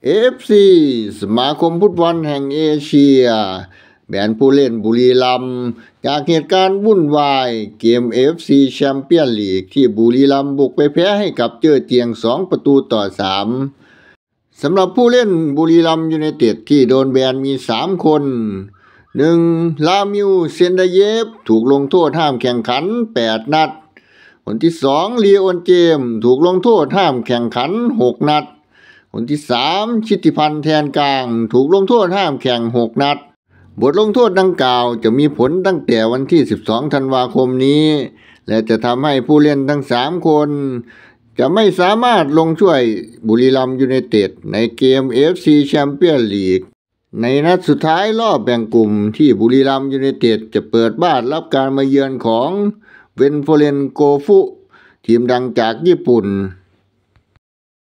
ฟ f c สมาคมฟุตบอลแห่งเอเชีย แบนผู้เล่นบุรีรัมจากเหตุการณ์วุ่นวายเกมฟ f c แชมเปี้ยนลีก ที่บุรีรัมบุกไปแพ้ให้กับเจอเตียง 2 ประตูต่อ 3สำหรับผู้เล่นบุรีรัมยยูไนเต็ดที่โดนแบนมี 3 คน 1. ลามิวเซนดเยฟ ถูกลงโทษห้ามแข่งขัน 8 นัดคนที่2ลีโอนเจมถูกลงโทษห้ามแข่งขัน 6 นัดคนที่สามชิติพันธ์แทนกลางถูกลงโทษห้ามแข่งหกนัด บทลงโทษดังกล่าวจะมีผลตั้งแต่วันที่ 12 ธันวาคมนี้ และจะทำให้ผู้เล่นทั้งสามคน จะไม่สามารถลงช่วยบุรีรัมยูไนเต็ดในเกม FC แชมเปี้ยนลีก ในนัดสุดท้ายรอบแบ่งกลุ่มที่บุรีรัมยูไนเต็ดจะเปิดบ้านรับการมาเยือนของเวนโฟเลนโกฟุ ทีมดังจากญี่ปุ่น